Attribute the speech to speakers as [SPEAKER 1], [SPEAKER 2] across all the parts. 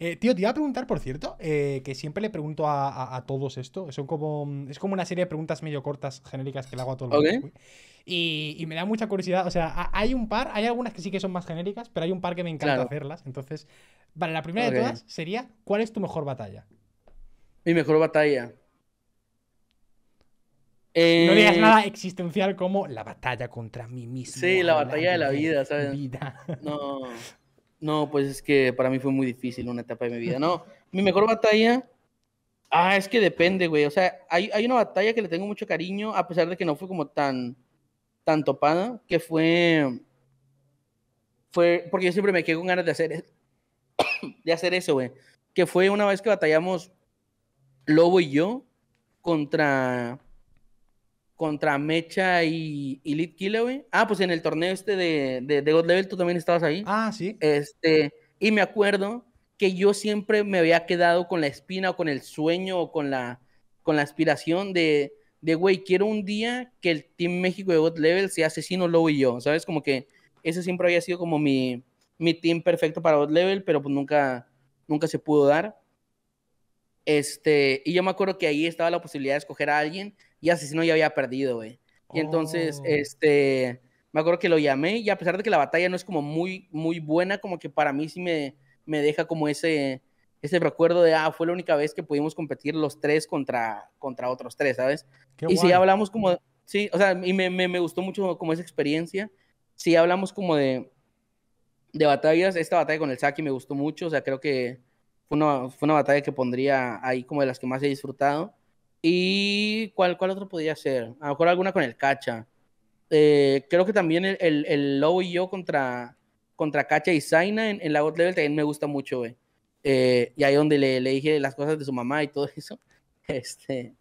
[SPEAKER 1] Eh, tío, te iba a preguntar, por cierto, eh, que siempre le pregunto a, todos esto. Son como, es como una serie de preguntas medio cortas, genéricas, que le hago a todos. Y, me da mucha curiosidad. O sea, hay un par, hay algunas que sí que son más genéricas, pero hay un par que me encanta hacerlas. Entonces, vale, la primera de todas sería, ¿cuál es tu mejor batalla?
[SPEAKER 2] Mi mejor batalla. No digas eh, nada
[SPEAKER 1] existencial como la batalla contra mí mismo. Sí, la batalla de la vida, ¿sabes? Vida. No.
[SPEAKER 2] No, pues es que para mí fue muy difícil una etapa de mi vida. No, mi mejor batalla. Ah, es que depende, güey. O sea, hay, una batalla que le tengo mucho cariño, a pesar de que no fue como tan, tan topada, que fue. Fue. Porque yo siempre me quedé con ganas de hacer, e-, de hacer eso, güey. Que fue una vez que batallamos Lobo y yo contra contra Mecha y, Elite Lead Ah, pues en el torneo este de, God Level tú también estabas ahí. Ah, sí. Este, y me acuerdo que yo siempre me había quedado con la espina o con el sueño o con la, con la aspiración de, güey, quiero un día que el Team México de God Level sea Asesino Lobo y yo, ¿sabes? Como que ese siempre había sido como mi, mi team perfecto para God Level, pero pues nunca, nunca se pudo dar. Este, y yo me acuerdo que ahí estaba la posibilidad de escoger a alguien y así no ya había perdido, güey. Y entonces, oh. este, me acuerdo que lo llamé y a pesar de que la batalla no es como muy, muy buena, como que para mí sí me, me deja como ese, ese recuerdo de, ah, fue la única vez que pudimos competir los tres contra, contra otros tres, ¿sabes? y si hablamos como, sí, o sea, y me, gustó mucho como esa experiencia. Si hablamos como de, de batallas, esta batalla con el Saki me gustó mucho, o sea, creo que fue una batalla que pondría ahí como de las que más he disfrutado. ¿Y cuál, cuál otro podría ser? A lo mejor alguna con el Cacha. Eh, creo que también el, el, Lobo y yo contra, contra Cacha y Zaina en, en, la God Level también me gusta mucho, güey. Eh, y ahí donde le, le, dije las cosas de su mamá y todo eso. Este,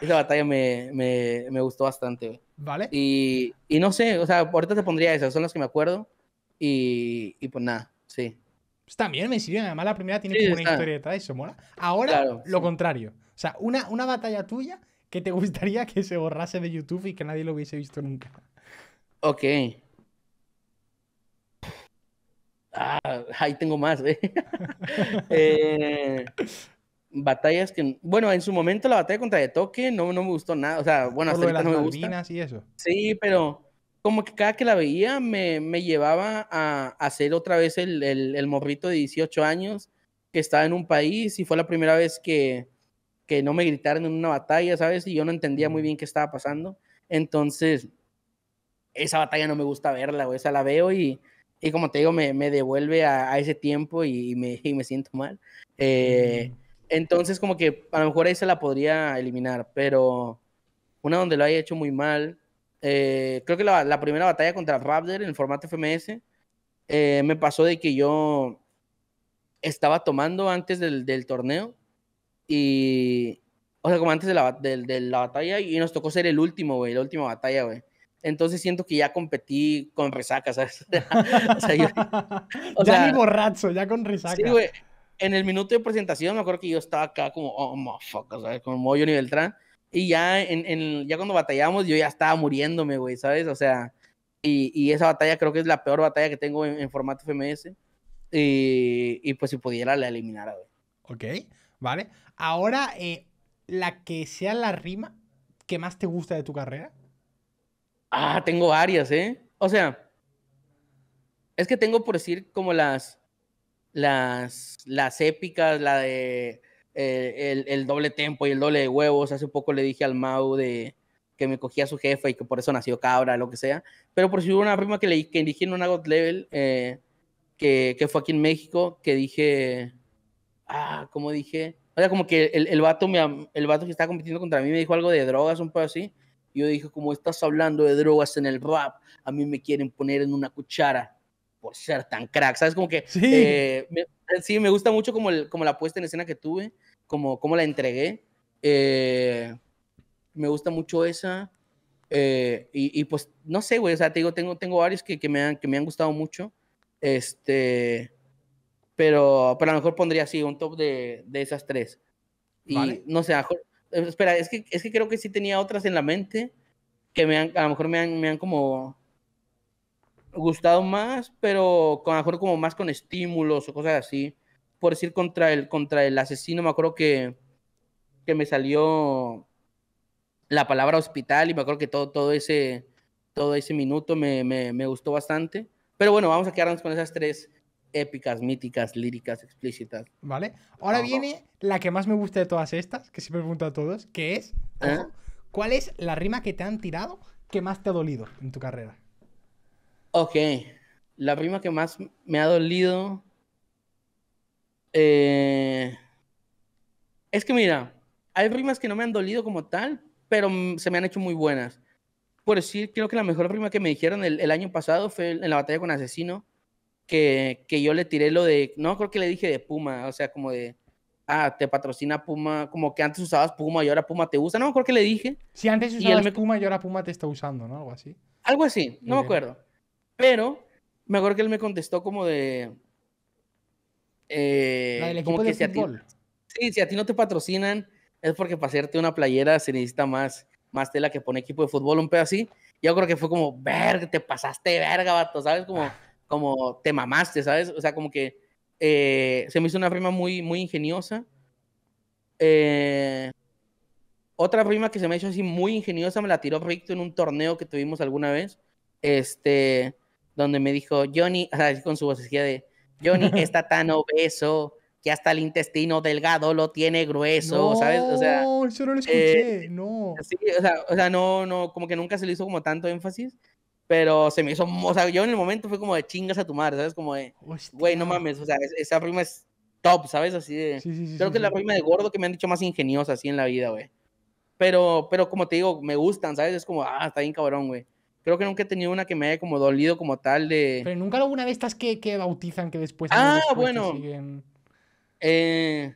[SPEAKER 2] esa batalla me, me, me gustó bastante, Vale. Y, y, no sé, o sea, ahorita te pondría esas, son las que me acuerdo. Y, y pues nada, sí.
[SPEAKER 1] Está pues también me sirve. Además, la primera tiene como una historia detrás, eso mola. Ahora, lo contrario. O sea, una, una batalla tuya que te gustaría que se borrase de YouTube y que nadie lo hubiese visto nunca. Ok. Ah, ahí tengo más, ¿eh?
[SPEAKER 2] eh batallas que, bueno, en su momento la batalla contra de toque no, no me gustó nada, o sea, bueno, hasta las no me Y eso. Sí, pero como que cada que la veía me, me llevaba a, hacer ser otra vez el, el, morrito de 18 años que estaba en un país y fue la primera vez que, que no me gritaron en una batalla, ¿sabes? Y yo no entendía muy bien qué estaba pasando. Entonces, esa batalla no me gusta verla, o esa la veo y, y como te digo, me, me devuelve a, a, ese tiempo y, me, y me, siento mal. Eh, entonces, como que a lo mejor ahí se la podría eliminar, pero una donde lo haya hecho muy mal, eh, creo que la, primera batalla contra Raptor en el formato FMS, eh, me pasó de que yo estaba tomando antes del, torneo y, o sea, como antes de la, batalla y nos tocó ser el último, güey, la última batalla, güey. Entonces siento que ya competí con resaca, ¿sabes? o sea, yo, o ya sea, ni
[SPEAKER 1] borracho, ya con resaca. Sí, güey.
[SPEAKER 2] En el minuto de presentación me acuerdo que yo estaba acá como, oh, motherfucker, ¿sabes? Como nivel Beltrán. Y ya, en, ya cuando batallamos, yo ya estaba muriéndome, güey, ¿sabes? O sea, y, esa batalla creo que es la peor batalla que tengo en, formato FMS. Y, pues si pudiera, la eliminara,
[SPEAKER 1] güey. Ok, vale. Ahora, eh, la que sea la rima que más te gusta de tu carrera.
[SPEAKER 2] Ah, tengo varias, ¿eh? O sea, es que tengo por decir como las, las, las épicas, la de eh, el, doble tempo y el doble de huevos. Hace poco le dije al Mau de que me cogía su jefa y que por eso nació cabra, lo que sea. Pero por si hubo una prima que le que dije en una God Level, eh, que, fue aquí en México, que dije, ah, ¿cómo dije? O sea, como que el, el, vato, me, el vato que estaba compitiendo contra mí me dijo algo de drogas, un poco así. Y yo dije, como estás hablando de drogas en el rap, a mí me quieren poner en una cuchara por ser tan crack, ¿sabes? Como que sí, eh, me, eh, sí, me gusta mucho como, el, como la puesta en escena que tuve, como, como la entregué. Eh, me gusta mucho esa. y, pues, no sé, güey, o sea, te digo, tengo, tengo varios que, que, me han, que me han gustado mucho. Este, pero, a lo mejor pondría así un top de, de esas tres. Y no sé, espera, es que, es que creo que sí tenía otras en la mente que me a lo mejor me han, me han como gustado más, pero con, a mejor como más con estímulos o cosas así. Por decir contra el, contra el asesino, me acuerdo que, que me salió la palabra hospital y me acuerdo que todo, todo, ese, todo ese minuto me, me, gustó bastante. Pero bueno, vamos a quedarnos con esas tres épicas, míticas, líricas, explícitas. Vale.
[SPEAKER 1] Ahora viene la que más me gusta de todas estas, que siempre pregunto a todos, que es, ¿cuál es la rima que te han tirado que más te ha dolido en tu carrera? Ok.
[SPEAKER 2] La rima que más me ha dolido. Eh, es que mira, hay rimas que no me han dolido como tal, pero se me han hecho muy buenas. Por decir, creo que la mejor prima que me dijeron el, año pasado fue en la batalla con Asesino, que, yo le tiré lo de, no creo que le dije de Puma, o sea, como de, ah, te patrocina Puma, como que antes usabas Puma y ahora Puma te usa, no creo que le dije.
[SPEAKER 1] Si antes usabas Puma y ahora Puma te está usando, ¿no? Algo así.
[SPEAKER 2] Algo así, no me acuerdo. Pero me acuerdo que él me contestó como de... Eh, como si, a ti, si a no te patrocinan, es porque para hacerte una playera se necesita más, más tela que pone equipo de fútbol, un pedo así. Yo creo que fue como, verga, te pasaste verga, vato, ¿sabes? Como, como te mamaste, ¿sabes? O sea, como que eh, se me hizo una rima muy, muy ingeniosa. Eh, otra rima que se me hizo así muy ingeniosa me la tiró Ricto en un torneo que tuvimos alguna vez. Este, donde me dijo, Johnny, o sea, con su vocecilla de, Johnny está tan obeso que hasta el intestino delgado lo tiene grueso, no, ¿sabes? O sea,
[SPEAKER 1] eso no lo eh, escuché, no.
[SPEAKER 2] o sea, no, no, como que nunca se le hizo como tanto énfasis, pero se me hizo, o sea, yo en el momento fue como de chingas a tu madre, ¿sabes? Como de, güey, no mames, o sea, esa prima es top, ¿sabes? Así de, creo que es la prima de gordo que me han dicho más ingeniosa así en la vida, güey. Pero, pero como te digo, me gustan, ¿sabes? Es como, ah, está bien cabrón, güey. Creo que nunca he tenido una que me haya como dolido como tal de... Pero
[SPEAKER 1] nunca alguna de estas que, bautizan que después... Ah, bueno.
[SPEAKER 2] Eh,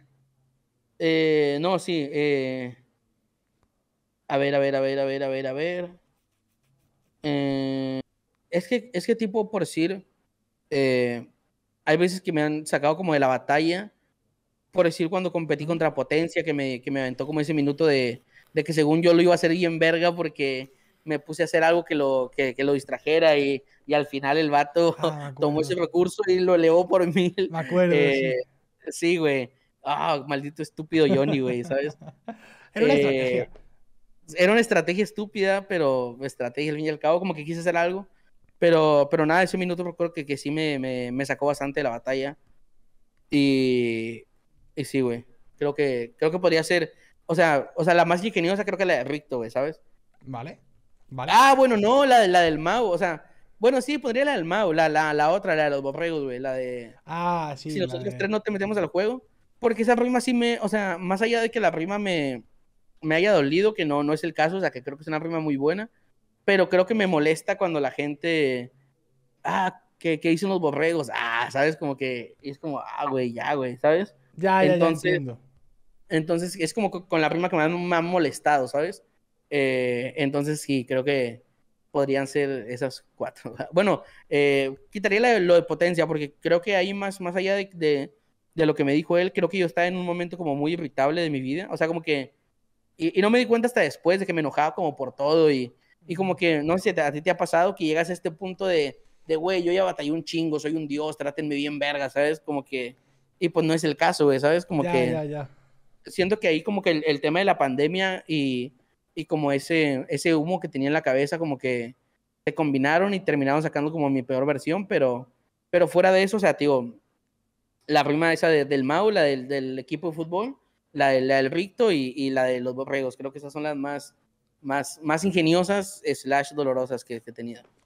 [SPEAKER 2] eh, no, sí. Eh, a ver, a ver, a ver, a ver, a ver, a ver. es, que, es que tipo, por decir, hay veces que me han sacado como de la batalla. Por decir, cuando competí contra Potencia, que me, que me aventó como ese minuto de, de que según yo lo iba a hacer bien verga porque me puse a hacer algo que lo, que, que lo distrajera y, y, al final el vato ah, tomó ese recurso y lo elevó por mil. Me acuerdo. sí. Eh, güey. Ah, maldito estúpido Johnny, güey, ¿sabes?
[SPEAKER 1] Era una eh, estrategia.
[SPEAKER 2] Era una estrategia estúpida, pero estrategia al fin y al cabo, como que quise hacer algo. Pero, pero nada, ese minuto recuerdo que, que sí me, me, sacó bastante de la batalla. Y, y sí, güey. Creo que, creo que podría ser. O sea, o sea, la más ingeniosa creo que la de Ricto, güey, ¿sabes? Vale. Ah, bueno, no, la, la del mago, o sea, bueno, sí, podría la del mago, la, la, la otra, la de los borregos, güey, la de... Ah, sí. Si nosotros tres no te metemos al juego, porque esa rima sí me, o sea, más allá de que la rima me, me haya dolido, que no, no es el caso, o sea, que creo que es una rima muy buena, pero creo que me molesta cuando la gente, ah, que, que dicen los borregos, ah, sabes, como que es como, ah, güey, ya, güey, ¿sabes? Ya, ya, entonces, ya Entonces es como con la rima que me han molestado, ¿sabes? Eh, entonces sí, creo que podrían ser esas cuatro. Bueno, eh, quitaría lo de potencia porque creo que ahí más, más allá de, de, lo que me dijo él, creo que yo estaba en un momento como muy irritable de mi vida. O sea, como que... Y, no me di cuenta hasta después de que me enojaba como por todo y, y como que, no sé si a ti te ha pasado que llegas a este punto de, de, güey, yo ya batallé un chingo, soy un dios, trátenme bien verga, ¿sabes? Como que... Y pues no es el caso, güey, ¿sabes? Como que... Siento que ahí como que el tema de la pandemia y y como ese, ese humo que tenía en la cabeza, como que se combinaron y terminaron sacando como mi peor versión, pero, pero fuera de eso, o sea, tío la prima esa del Mau, la del, equipo de fútbol, la, del Ricto y, la de los Borregos, creo que esas son las más, más, más ingeniosas slash dolorosas que he tenido.